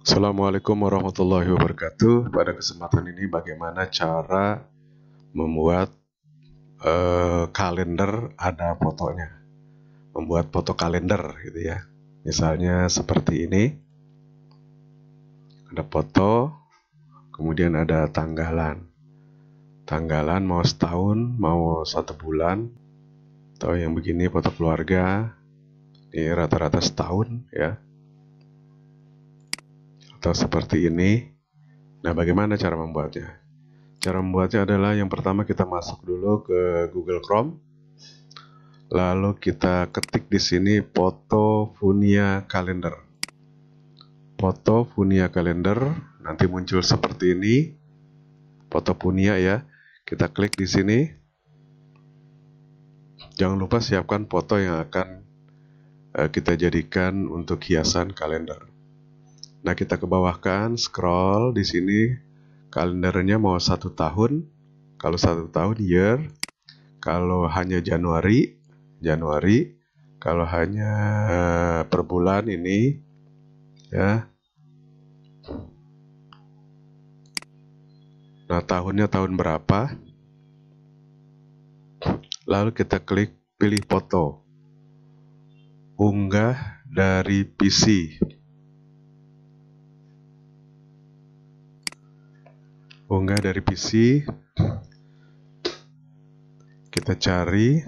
Assalamualaikum warahmatullahi wabarakatuh. Pada kesempatan ini bagaimana cara membuat uh, kalender ada fotonya. Membuat foto kalender gitu ya. Misalnya seperti ini. Ada foto, kemudian ada tanggalan. Tanggalan mau setahun, mau satu bulan, atau yang begini foto keluarga ini rata-rata setahun ya atau seperti ini. Nah, bagaimana cara membuatnya? Cara membuatnya adalah yang pertama kita masuk dulu ke Google Chrome. Lalu kita ketik di sini foto Funia kalender. Foto Funia kalender nanti muncul seperti ini. Foto Funia ya. Kita klik di sini. Jangan lupa siapkan foto yang akan eh, kita jadikan untuk hiasan kalender. Nah kita ke bawah scroll di sini kalendernya mau satu tahun. Kalau satu tahun year, kalau hanya Januari, Januari. Kalau hanya eh, per bulan ini, ya. Nah tahunnya tahun berapa? Lalu kita klik pilih foto. Unggah dari PC. unggah dari PC kita cari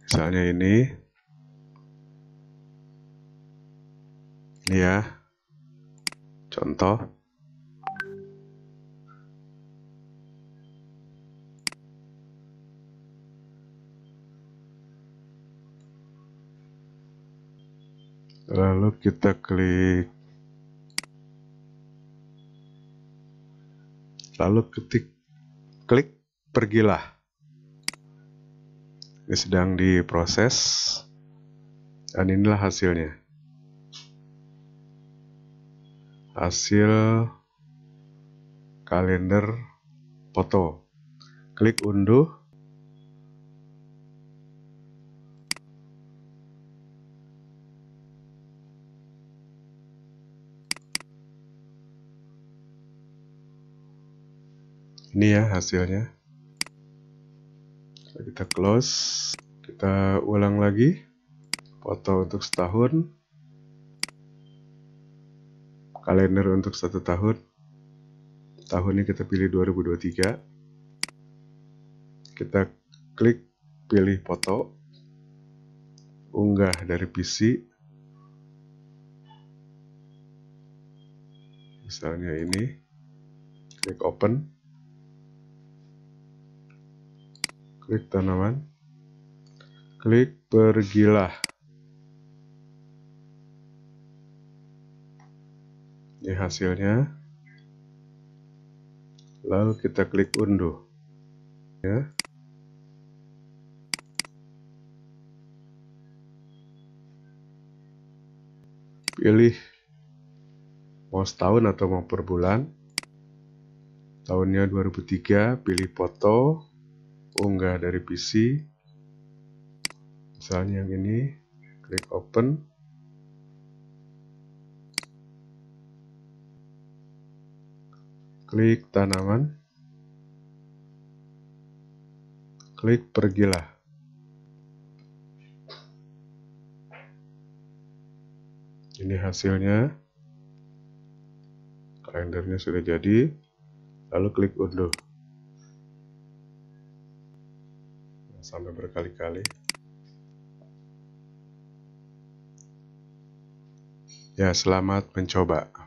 misalnya ini ini ya contoh lalu kita klik lalu ketik klik pergilah. Ini sedang diproses dan inilah hasilnya. Hasil kalender foto. Klik unduh ini ya hasilnya kita close kita ulang lagi foto untuk setahun kalender untuk satu tahun Tahun ini kita pilih 2023 kita klik pilih foto unggah dari PC misalnya ini klik open klik tanaman, klik pergilah. Ini hasilnya. Lalu kita klik unduh. Ya. Pilih mau setahun atau mau per bulan. Tahunnya 2003, pilih foto, unggah oh, dari PC misalnya yang ini klik open klik tanaman klik pergilah ini hasilnya kalendernya sudah jadi lalu klik unduh sampai berkali-kali. Ya, selamat mencoba.